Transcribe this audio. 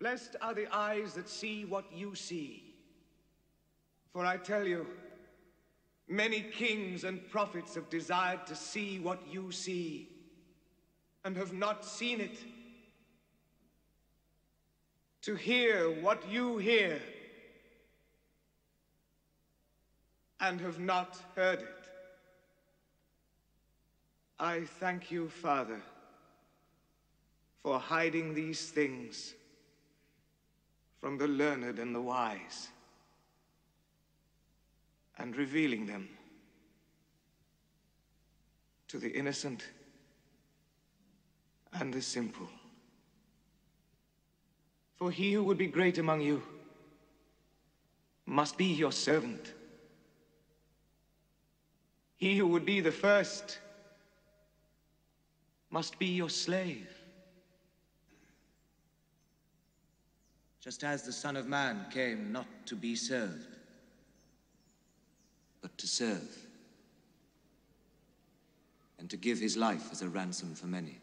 Blessed are the eyes that see what you see. For I tell you, many kings and prophets have desired to see what you see, and have not seen it. To hear what you hear, and have not heard it. I thank you, Father, for hiding these things from the learned and the wise, and revealing them to the innocent and the simple. For he who would be great among you must be your servant. He who would be the first must be your slave. just as the Son of Man came not to be served, but to serve, and to give his life as a ransom for many.